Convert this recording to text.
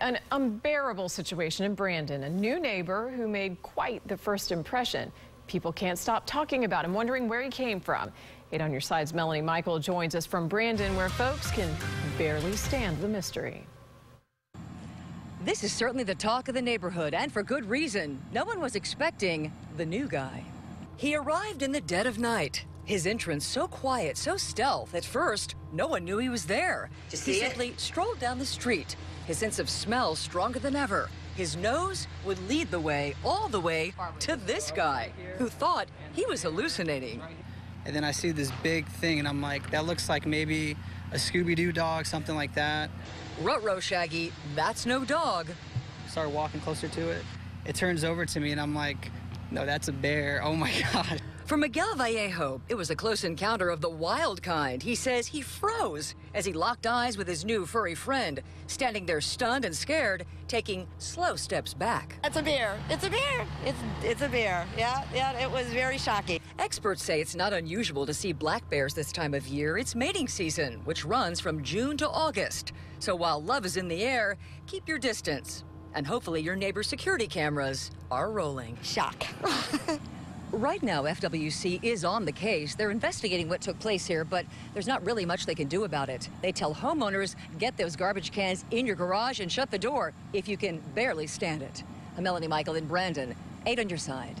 right, an unbearable situation in Brandon. A new neighbor who made quite the first impression. People can't stop talking about him, wondering where he came from. 8 on your side's Melanie Michael joins us from Brandon, where folks can barely stand the mystery. This is certainly the talk of the neighborhood, and for good reason. No one was expecting the new guy. He arrived in the dead of night, his entrance so quiet, so stealth, at first, no one knew he was there. he simply it? strolled down the street, his sense of smell stronger than ever. His nose would lead the way all the way to this guy who thought he was hallucinating. And then I see this big thing and I'm like, that looks like maybe a Scooby-Doo dog, something like that. Rutro Shaggy, that's no dog. Started walking closer to it. It turns over to me and I'm like, no, that's a bear. Oh my God. For Miguel Vallejo, it was a close encounter of the wild kind. He says he froze as he locked eyes with his new furry friend, standing there stunned and scared, taking slow steps back. It's a bear. It's a bear. It's, it's a bear. Yeah, yeah, it was very shocking. Experts say it's not unusual to see black bears this time of year. It's mating season, which runs from June to August. So while love is in the air, keep your distance. And hopefully your neighbor's security cameras are rolling. Shock. Right now, FWC is on the case. They're investigating what took place here, but there's not really much they can do about it. They tell homeowners, get those garbage cans in your garage and shut the door if you can barely stand it. I'm Melanie Michael in Brandon, 8 on your side.